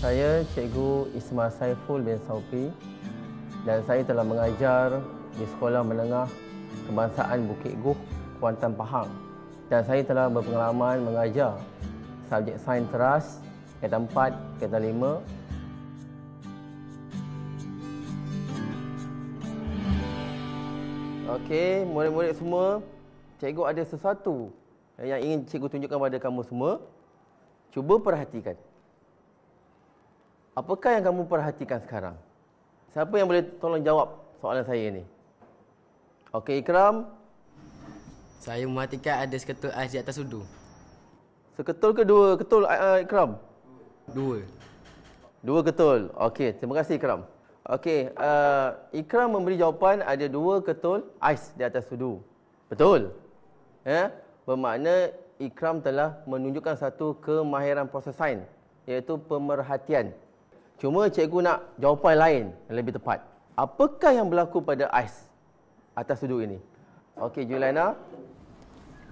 Saya Cikgu Isma Saiful bin Saupi dan saya telah mengajar di Sekolah Menengah Kebangsaan Bukit Guh, Kuantan Pahang dan saya telah berpengalaman mengajar subjek sains teras kata empat, kata lima. Okey, murid-murid semua, cikgu ada sesuatu yang ingin cikgu tunjukkan kepada kamu semua. Cuba perhatikan. Apakah yang kamu perhatikan sekarang? Siapa yang boleh tolong jawab soalan saya ni? Okey, Ikram. Saya mematikan ada seketul ais di atas sudu. Seketul ke dua ketul, uh, Ikram? Dua. Dua ketul. Okey, terima kasih, Ikram. Okey, uh, Ikram memberi jawapan ada dua ketul ais di atas sudu. Betul. Eh? Bermakna Ikram telah menunjukkan satu kemahiran proses sains iaitu pemerhatian. Cuma cikgu nak jawapan lain yang lebih tepat. Apakah yang berlaku pada ais atas sudu ini? Okey, Juliana.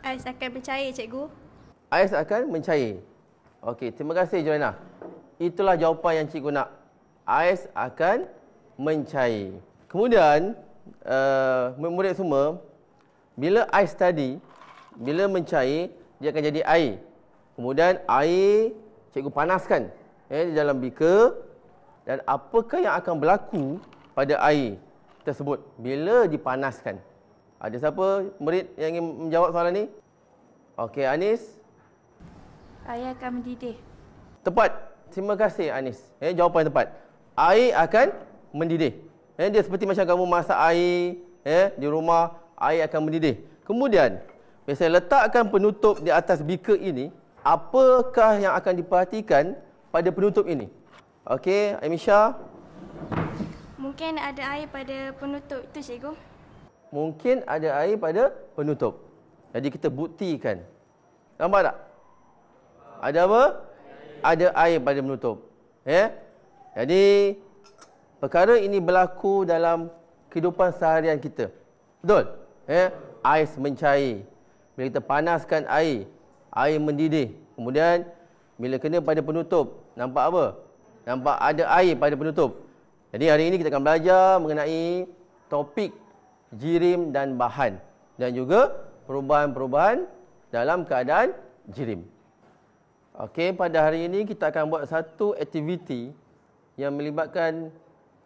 Ais akan mencair, cikgu. Ais akan mencair. Okey, terima kasih, Juliana. Itulah jawapan yang cikgu nak. Ais akan mencair. Kemudian, uh, eh, murid semua, bila ais tadi, bila mencair, dia akan jadi air. Kemudian air cikgu panaskan eh, di dalam beaker dan apakah yang akan berlaku pada air tersebut bila dipanaskan. Ada siapa murid yang ingin menjawab soalan ini? Okey, Anis. Air akan mendidih. Tepat. Terima kasih, Anis. Eh, jawapan tepat. Air akan mendidih. Eh, dia seperti macam kamu masak air eh, di rumah, air akan mendidih. Kemudian, bila saya letakkan penutup di atas beaker ini, apakah yang akan diperhatikan pada penutup ini? Okey, Amisha. Mungkin ada air pada penutup itu, cikgu. Mungkin ada air pada penutup. Jadi kita buktikan. Nampak tak? Ada apa? Ada air pada penutup. Ya. Yeah? Jadi perkara ini berlaku dalam kehidupan seharian kita. Betul? Ya. Yeah? Ais mencair. Bila kita panaskan air, air mendidih. Kemudian bila kena pada penutup, nampak apa? Nampak ada air pada penutup. Jadi hari ini kita akan belajar mengenai topik jirim dan bahan. Dan juga perubahan-perubahan dalam keadaan jirim. Okey, pada hari ini kita akan buat satu aktiviti yang melibatkan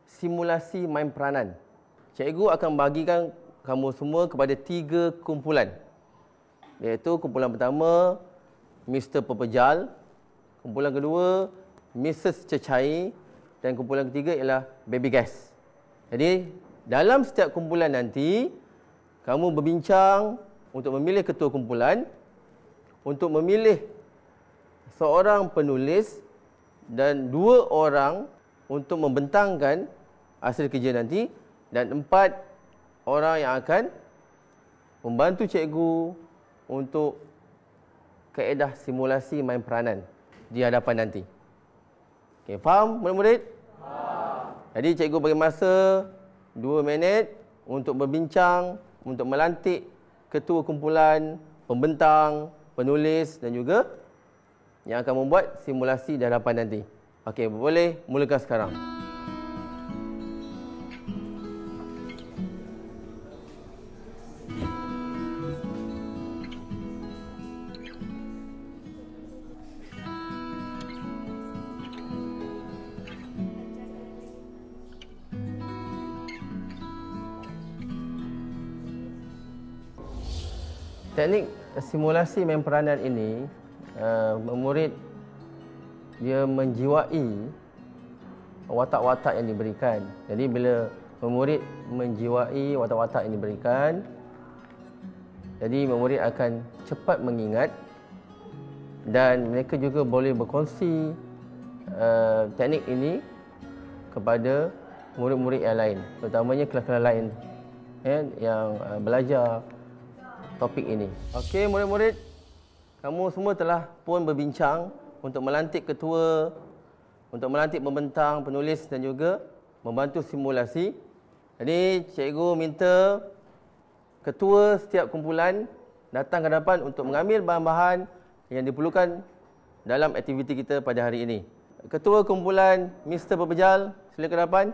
simulasi main peranan. Cikgu akan bagikan kamu semua kepada tiga kumpulan. Iaitu kumpulan pertama, Mr. Pepejal. Kumpulan kedua, Mr. Mrs. Cecai dan kumpulan ketiga ialah Baby Guys. Jadi dalam setiap kumpulan nanti kamu berbincang untuk memilih ketua kumpulan, untuk memilih seorang penulis dan dua orang untuk membentangkan hasil kerja nanti dan empat orang yang akan membantu cikgu untuk kaedah simulasi main peranan di hadapan nanti. Okay, faham murid-murid? Faham. Jadi cikgu bagi masa 2 minit untuk berbincang, untuk melantik ketua kumpulan, pembentang, penulis dan juga yang akan membuat simulasi di hadapan nanti. Okey, boleh mulakan sekarang. teknik simulasi main peranan ini uh, murid dia menjiwai watak-watak yang diberikan. Jadi bila murid menjiwai watak-watak yang diberikan, jadi murid akan cepat mengingat dan mereka juga boleh berkongsi uh, teknik ini kepada murid-murid yang lain, terutamanya kelas-kelas lain eh, yang belajar topik ini. Okey, murid-murid. Kamu semua telah pun berbincang untuk melantik ketua, untuk melantik pembentang, penulis dan juga membantu simulasi. Jadi, cikgu minta ketua setiap kumpulan datang ke hadapan untuk mengambil bahan-bahan yang diperlukan dalam aktiviti kita pada hari ini. Ketua kumpulan Mr. Pepejal, sila ke hadapan.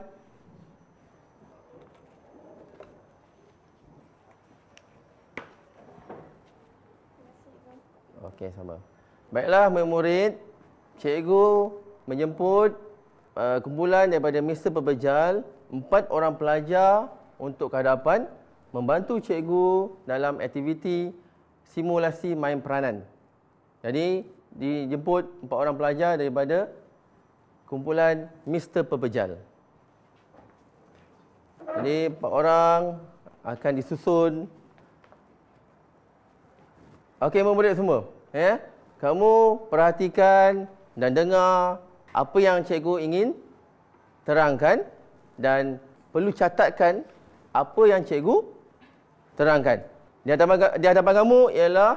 Okey, sama. Baiklah, murid-murid. Cikgu menjemput uh, kumpulan daripada Mr. Pebejal. Empat orang pelajar untuk kehadapan. Membantu cikgu dalam aktiviti simulasi main peranan. Jadi, dijemput empat orang pelajar daripada kumpulan Mr. Pebejal. Jadi, empat orang akan disusun. Okey, murid-murid semua ya. Kamu perhatikan dan dengar apa yang cikgu ingin terangkan dan perlu catatkan apa yang cikgu terangkan. Di hadapan, di hadapan kamu ialah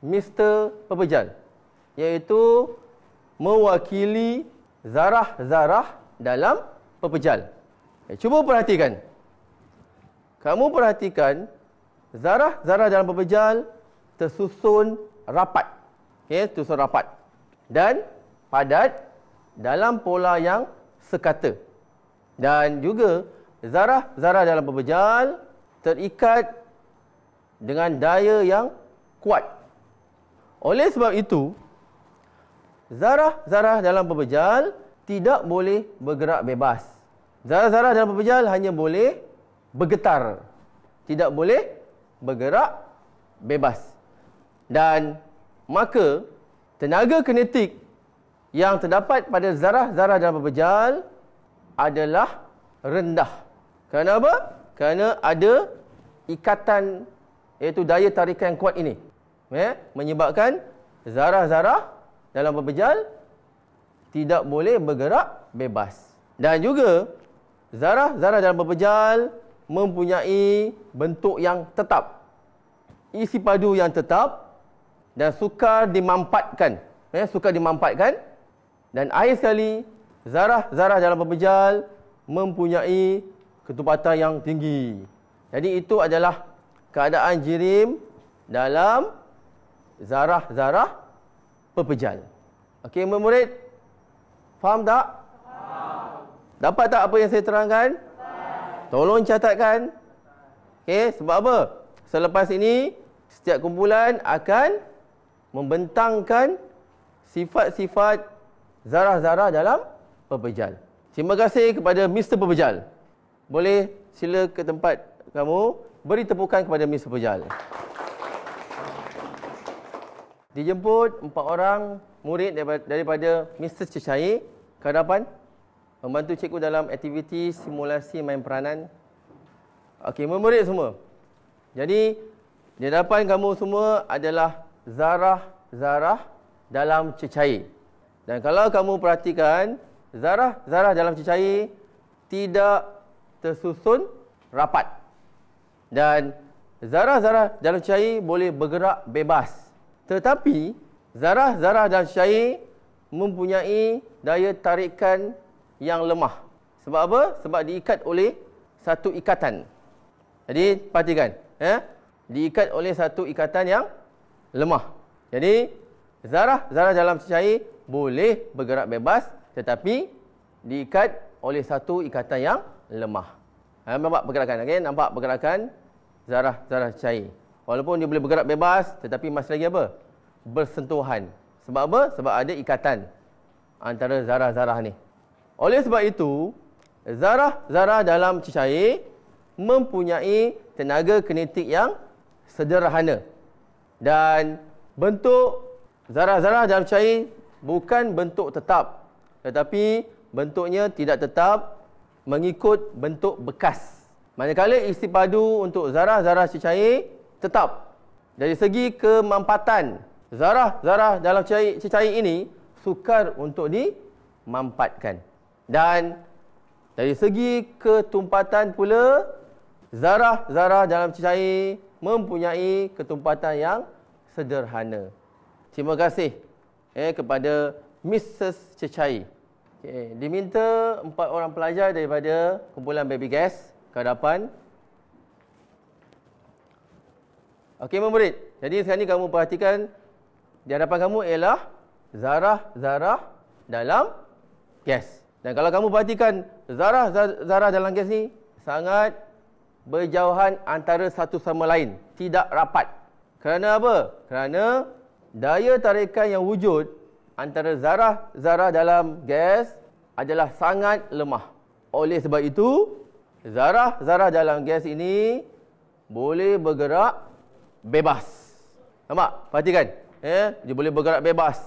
Mr. Pepejal iaitu mewakili zarah-zarah dalam pepejal. Ya, cuba perhatikan. Kamu perhatikan zarah-zarah dalam pepejal tersusun rapat. Okey, susun rapat. Dan padat dalam pola yang sekata. Dan juga zarah-zarah dalam berbejal terikat dengan daya yang kuat. Oleh sebab itu, zarah-zarah dalam berbejal tidak boleh bergerak bebas. Zarah-zarah dalam berbejal hanya boleh bergetar. Tidak boleh bergerak bebas. Dan maka tenaga kinetik yang terdapat pada zarah-zarah dalam pepejal adalah rendah. Kenapa? Kerana ada ikatan iaitu daya tarikan yang kuat ini. Ya, menyebabkan zarah-zarah dalam pepejal tidak boleh bergerak bebas. Dan juga zarah-zarah dalam pepejal mempunyai bentuk yang tetap. Isi padu yang tetap dan suka dimampatkan. Ya, suka dimampatkan. Dan air sekali, zarah-zarah dalam pebejal mempunyai ketupatan yang tinggi. Jadi itu adalah keadaan jirim dalam zarah-zarah pepejal. Okey, murid-murid. Faham tak? Faham. Dapat tak apa yang saya terangkan? Faham. Tolong catatkan. Okey, sebab apa? Selepas ini, setiap kumpulan akan membentangkan sifat-sifat zarah-zarah dalam pepejal. Terima kasih kepada Mr. Pepejal. Boleh sila ke tempat kamu beri tepukan kepada Mr. Pepejal. Dijemput empat orang murid daripada Mr. Cecair ke hadapan membantu cikgu dalam aktiviti simulasi main peranan. Okey, murid semua. Jadi di hadapan kamu semua adalah zarah-zarah dalam cecair. Dan kalau kamu perhatikan, zarah-zarah dalam cecair tidak tersusun rapat. Dan zarah-zarah dalam cecair boleh bergerak bebas. Tetapi, zarah-zarah dalam cecair mempunyai daya tarikan yang lemah. Sebab apa? Sebab diikat oleh satu ikatan. Jadi, perhatikan. Eh? Diikat oleh satu ikatan yang lemah. Jadi zarah zarah dalam cecair boleh bergerak bebas tetapi diikat oleh satu ikatan yang lemah. Ha, nampak pergerakan okey nampak pergerakan zarah zarah cecair. Walaupun dia boleh bergerak bebas tetapi masih lagi apa? Bersentuhan. Sebab apa? Sebab ada ikatan antara zarah-zarah ni. Oleh sebab itu, zarah-zarah dalam cecair mempunyai tenaga kinetik yang sederhana dan bentuk zarah-zarah dalam cair bukan bentuk tetap tetapi bentuknya tidak tetap mengikut bentuk bekas manakala istipadu untuk zarah-zarah cecair tetap dari segi kemampatan zarah-zarah dalam cecair cecair ini sukar untuk dimampatkan dan dari segi ketumpatan pula zarah-zarah dalam cecair mempunyai ketumpatan yang sederhana. Terima kasih eh, kepada Mrs. Cecai. Okay. Eh, diminta empat orang pelajar daripada kumpulan Baby Gas ke hadapan. Okey, memberit. Jadi sekarang ini kamu perhatikan di hadapan kamu ialah zarah-zarah dalam gas. Dan kalau kamu perhatikan zarah-zarah dalam gas ni sangat berjauhan antara satu sama lain. Tidak rapat. Kerana apa? Kerana daya tarikan yang wujud antara zarah-zarah dalam gas adalah sangat lemah. Oleh sebab itu, zarah-zarah dalam gas ini boleh bergerak bebas. Nampak? Perhatikan. Eh? Dia boleh bergerak bebas.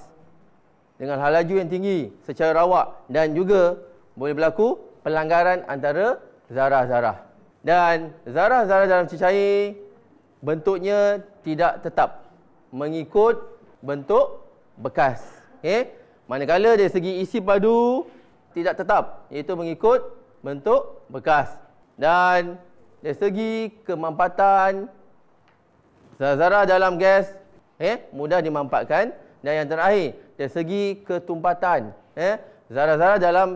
Dengan halaju yang tinggi secara rawak. Dan juga boleh berlaku pelanggaran antara zarah-zarah. Dan zarah-zarah dalam cecair bentuknya tidak tetap mengikut bentuk bekas. Okay? Manakala dari segi isi padu tidak tetap iaitu mengikut bentuk bekas. Dan dari segi kemampatan zarah-zarah dalam gas okay? mudah dimampatkan. Dan yang terakhir dari segi ketumpatan zarah-zarah okay? dalam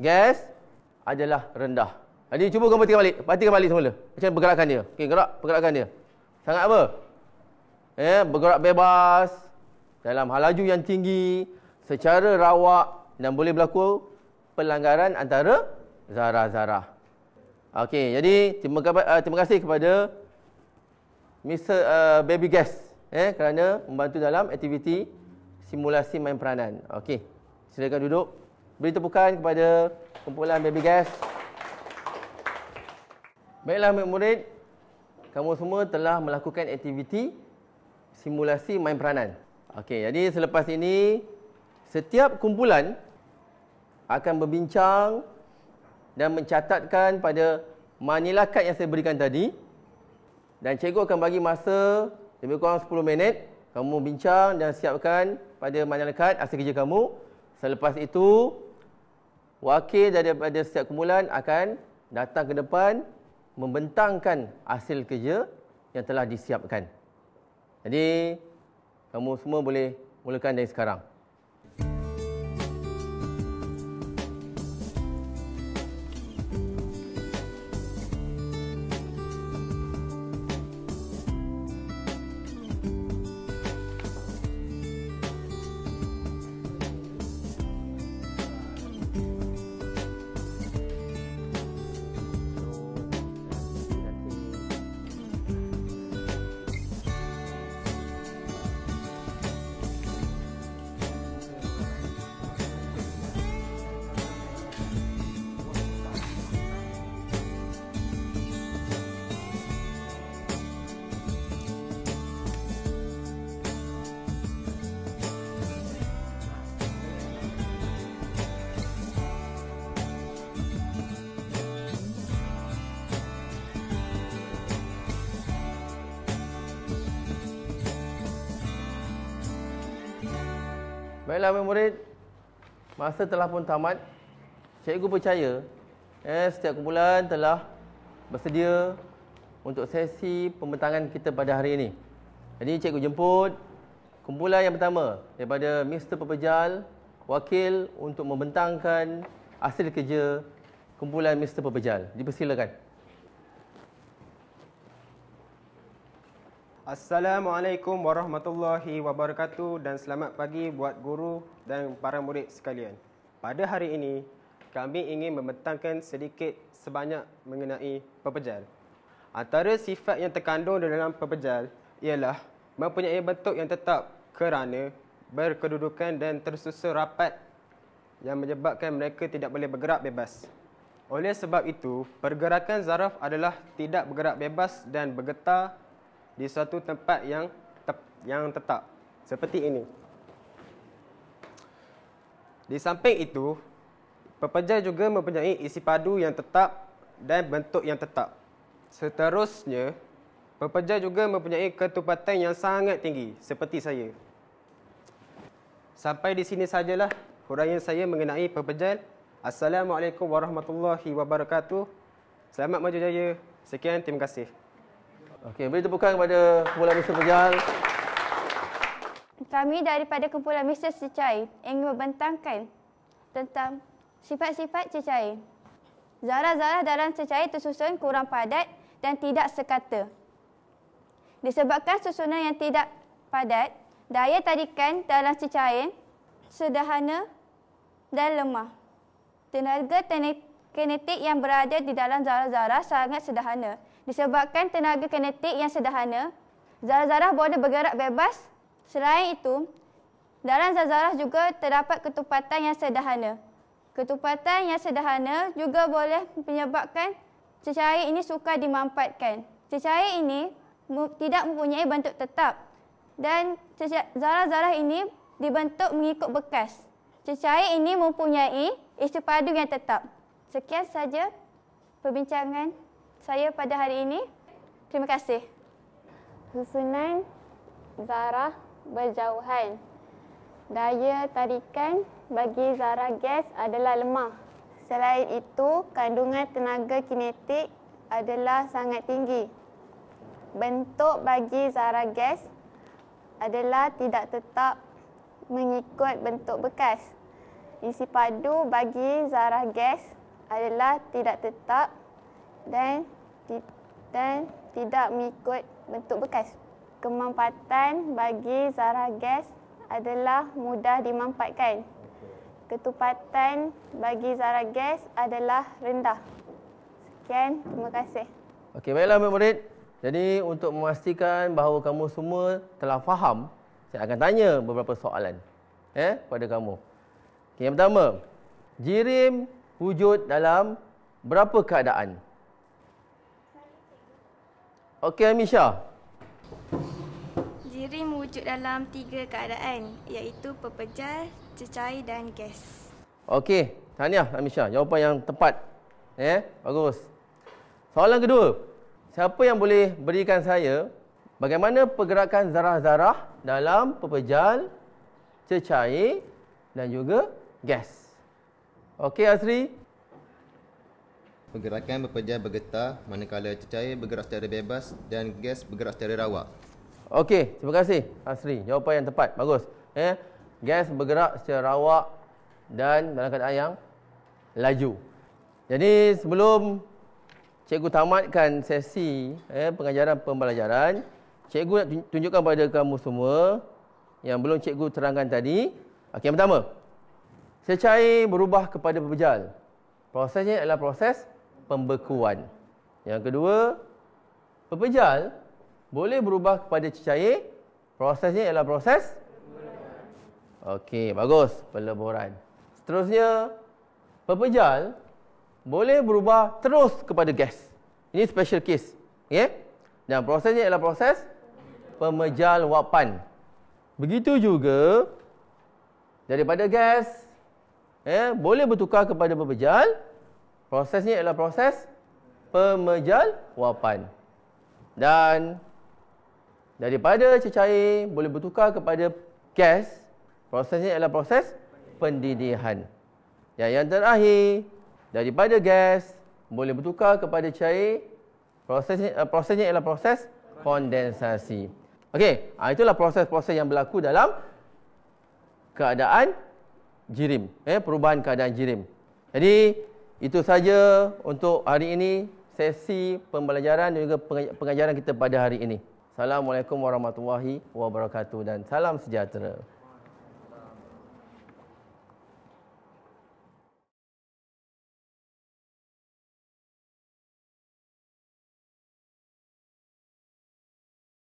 gas adalah rendah. Jadi cuba kamu perhatikan balik. Perhatikan balik semula. Macam pergerakan dia. Okey, gerak, pergerakan dia. Sangat apa? Eh, bergerak bebas dalam halaju yang tinggi secara rawak dan boleh berlaku pelanggaran antara zarah-zarah. Okey, jadi terima, uh, terima kasih kepada Mr uh, eh, Baby Gas, eh kerana membantu dalam aktiviti simulasi main peranan. Okey. Silakan duduk. Beri tepukan kepada kumpulan Baby Gas. Baiklah murid-murid, kamu semua telah melakukan aktiviti simulasi main peranan. Okey, jadi selepas ini setiap kumpulan akan berbincang dan mencatatkan pada manila kad yang saya berikan tadi dan cikgu akan bagi masa lebih kurang 10 minit kamu bincang dan siapkan pada manila kad asal kerja kamu. Selepas itu wakil daripada setiap kumpulan akan datang ke depan membentangkan hasil kerja yang telah disiapkan. Jadi, kamu semua boleh mulakan dari sekarang. Baiklah murid Masa telah pun tamat Cikgu percaya eh, Setiap kumpulan telah bersedia Untuk sesi pembentangan kita pada hari ini Jadi cikgu jemput Kumpulan yang pertama Daripada Mr. Pepejal Wakil untuk membentangkan Hasil kerja Kumpulan Mr. Pepejal Dipersilakan Assalamualaikum warahmatullahi wabarakatuh dan selamat pagi buat guru dan para murid sekalian. Pada hari ini, kami ingin membentangkan sedikit sebanyak mengenai pepejal. Antara sifat yang terkandung dalam pepejal ialah mempunyai bentuk yang tetap kerana berkedudukan dan tersusun rapat yang menyebabkan mereka tidak boleh bergerak bebas. Oleh sebab itu, pergerakan zaraf adalah tidak bergerak bebas dan bergetar di suatu tempat yang te yang tetap seperti ini. Di samping itu, pepejal juga mempunyai isi padu yang tetap dan bentuk yang tetap. Seterusnya, pepejal juga mempunyai ketupatan yang sangat tinggi seperti saya. Sampai di sini sajalah huraian saya mengenai pepejal. Assalamualaikum warahmatullahi wabarakatuh. Selamat maju jaya. Sekian, terima kasih. Okey, beri tepukan kepada kumpulan Mr. Fajal. Kami daripada kumpulan Mr. Cicai ingin membentangkan tentang sifat-sifat cecair. Zarah-zarah dalam cecair tersusun kurang padat dan tidak sekata. Disebabkan susunan yang tidak padat, daya tarikan dalam cecair sederhana dan lemah. Tenaga kinetik yang berada di dalam zarah-zarah sangat sederhana disebabkan tenaga kinetik yang sederhana, zarah-zarah boleh bergerak bebas. Selain itu, dalam zarah-zarah juga terdapat ketupatan yang sederhana. Ketupatan yang sederhana juga boleh menyebabkan cecair ini sukar dimampatkan. Cecair ini tidak mempunyai bentuk tetap dan zarah-zarah ini dibentuk mengikut bekas. Cecair ini mempunyai isi padu yang tetap. Sekian saja perbincangan saya pada hari ini. Terima kasih. Susunan zarah berjauhan. Daya tarikan bagi zarah gas adalah lemah. Selain itu, kandungan tenaga kinetik adalah sangat tinggi. Bentuk bagi zarah gas adalah tidak tetap mengikut bentuk bekas. Isi padu bagi zarah gas adalah tidak tetap dan di, dan tidak mengikut bentuk bekas. Kemampatan bagi zarah gas adalah mudah dimampatkan. Ketupatan bagi zarah gas adalah rendah. Sekian, terima kasih. Okey, baiklah murid-murid. Jadi untuk memastikan bahawa kamu semua telah faham, saya akan tanya beberapa soalan ya, eh pada kamu. Okay, yang pertama, jirim wujud dalam berapa keadaan? Okey, Amisha. Jirim wujud dalam tiga keadaan iaitu pepejal, cecair dan gas. Okey, tahniah Amisha. Jawapan yang tepat. Eh, bagus. Soalan kedua. Siapa yang boleh berikan saya bagaimana pergerakan zarah-zarah dalam pepejal, cecair dan juga gas? Okey, Azri. Azri. Pergerakan berpejal bergetar manakala cecair bergerak secara bebas dan gas bergerak secara rawak. Okey, terima kasih Asri. Jawapan yang tepat. Bagus. Eh, gas bergerak secara rawak dan dalam keadaan yang laju. Jadi sebelum cikgu tamatkan sesi eh, pengajaran pembelajaran, cikgu nak tunjukkan kepada kamu semua yang belum cikgu terangkan tadi. Okey, yang pertama. Cecair berubah kepada pepejal. Prosesnya adalah proses pembekuan. Yang kedua, pepejal boleh berubah kepada cecair. Prosesnya ialah proses Okey, bagus. Peleburan. Seterusnya, pepejal boleh berubah terus kepada gas. Ini special case. Okey? Dan prosesnya ialah proses pemejal wapan. Begitu juga daripada gas eh boleh bertukar kepada pepejal prosesnya adalah proses pemejal pemejalwapan. Dan daripada cecair boleh bertukar kepada gas, prosesnya adalah proses pendidihan. Dan yang terakhir, daripada gas boleh bertukar kepada cair, prosesnya, eh, prosesnya adalah proses kondensasi. Okey, ah, itulah proses-proses yang berlaku dalam keadaan jirim, eh, perubahan keadaan jirim. Jadi, itu saja untuk hari ini sesi pembelajaran dan juga pengajaran kita pada hari ini. Assalamualaikum warahmatullahi wabarakatuh dan salam sejahtera.